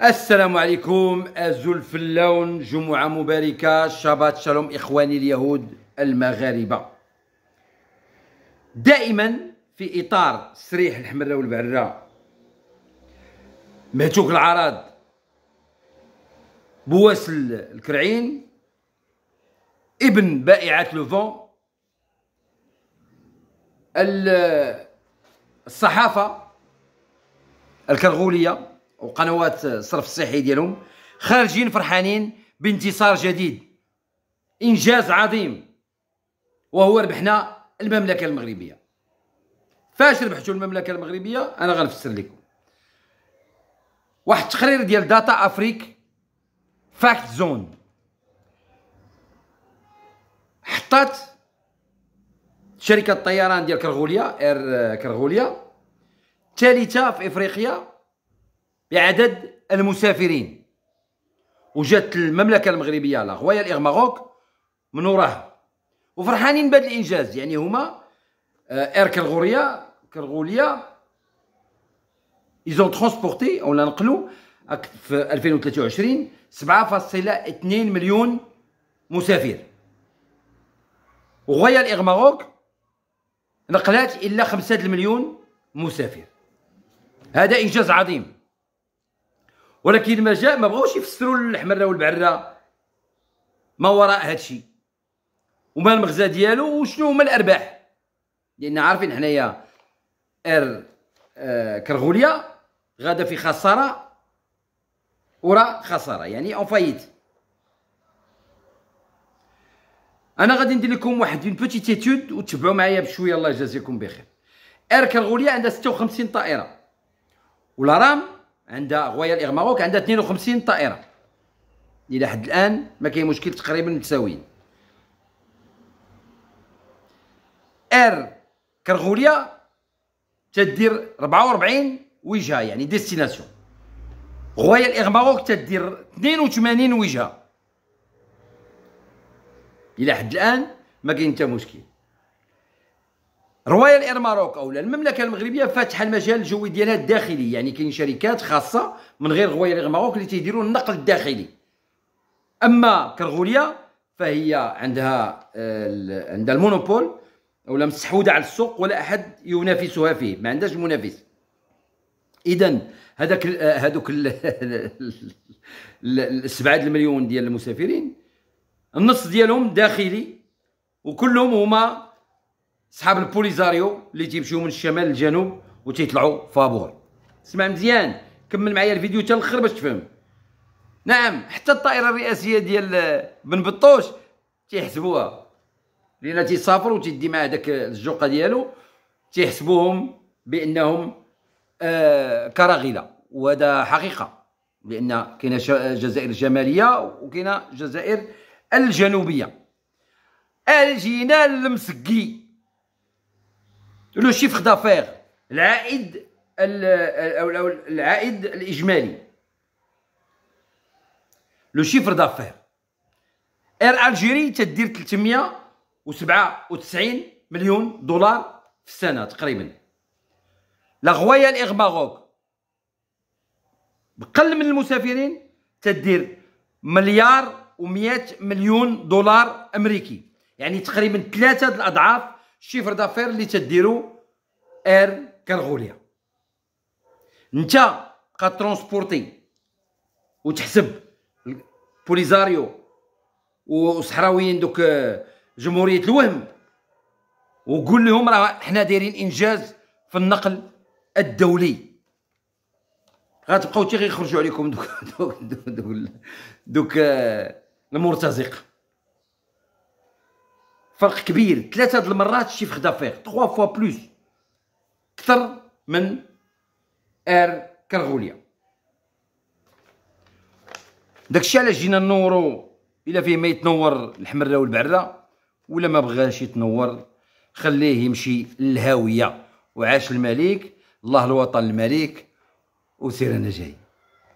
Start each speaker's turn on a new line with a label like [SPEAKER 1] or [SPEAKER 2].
[SPEAKER 1] السلام عليكم أزول في اللون جمعة مباركة شبات شالوم إخواني اليهود المغاربة دائما في إطار سريح الحمرة والبعرة مهتوك العراض بواسل الكرعين ابن بائعة لوفون الصحافة الكرغولية وقنوات الصرف الصحي ديالهم خارجين فرحانين بانتصار جديد انجاز عظيم وهو ربحنا المملكه المغربيه فاش ربحتوا المملكه المغربيه انا غنفسر لكم واحد التقرير ديال داتا افريك فاكت زون حطات شركه الطيران ديال كرغوليا اير كرغوليا ثالثه في افريقيا بعدد المسافرين وجات المملكه المغربيه لا رويال اير ماروك من وراها وفرحانين بهذا الانجاز يعني هما اير كرغوريه كرغوليه ايزون ترونسبورتي ولا نقلوا في 2023 7.2 مليون مسافر ورويال إغ ماروك نقلات الا 5 مليون مسافر هذا انجاز عظيم ولكن ما جاء ما بغاوش يفسروا الحمره والبعره ما وراء هذا الشيء وما المغزى ديالو وشنو هما الارباح لان عارفين حنايا ار آه، كرغوليا غادا في خساره ورا خساره يعني اون فايت انا غادي ندير لكم واحد اون بوتيت اتيود وتبعوا معايا بشويه الله يجازيكم بخير ار كرغوليا عندها 56 طائره رام عندها غويال اير ماروك عندها 52 طائره الى حد الان ما كاين مشكل تقريبا متساويين اير كرغوليا تدير 44 وجهه يعني ديستيناسيون غويال إغ ماروك تدير 82 وجهه الى حد الان ما كاين حتى مشكل رويال اير ماروك او المملكه المغربيه فاتحه المجال الجوي ديالها الداخلي يعني كاين شركات خاصه من غير رويال اير ماروك اللي تيديروا النقل الداخلي اما كرغوليا فهي عندها آه، عندها المونوبول ولا مستحوذه على السوق ولا احد ينافسها فيه ما عندهاش منافس اذا هذاك آه، هذوك السبعه المليون ديال المسافرين النص ديالهم داخلي وكلهم هما صحاب البوليزاريو اللي تيمشيو من الشمال للجنوب وتيطلعوا فابور سمع مزيان كمل معايا الفيديو حتى الاخر باش تفهم نعم حتى الطائره الرئاسيه ديال بن بطوش تيحسبوها لان تيسافر وتيدي مع داك الجوقه ديالو تيحسبوهم بانهم آه كراغيله وهذا حقيقه لان كاينه الجزائر الشماليه وكاينه الجزائر الجنوبيه اجينا المسكي لو شيفر دافير العائد او العائد الاجمالي لو شيفر دافير اير الجيري تدير 397 مليون دولار في السنه تقريبا لا غويال اير ماروك بقل من المسافرين تدير مليار و100 مليون دولار امريكي يعني تقريبا ثلاثه الاضعاف الشيفر دافير اللي تديرو اير كرغوليا انت ترونسبورتي وتحسب بوليزاريو وصحراويين دوك جمهوريه الوهم وقول لهم راه حنا دايرين انجاز في النقل الدولي غتبقاو تي غيخرجوا عليكم دوك دوك دوك, دوك, دوك المرتزقه فرق كبير ثلاثه د المرات الشيف دافير تخوا فوا بلوس اكثر من ار كرغوليا داكشي علاش جينا نورو الا فيه ما يتنور الحمره والبعره ولا ما بغاش يتنور خليه يمشي للهاويه وعاش الملك الله الوطن الملك وسير انا جاي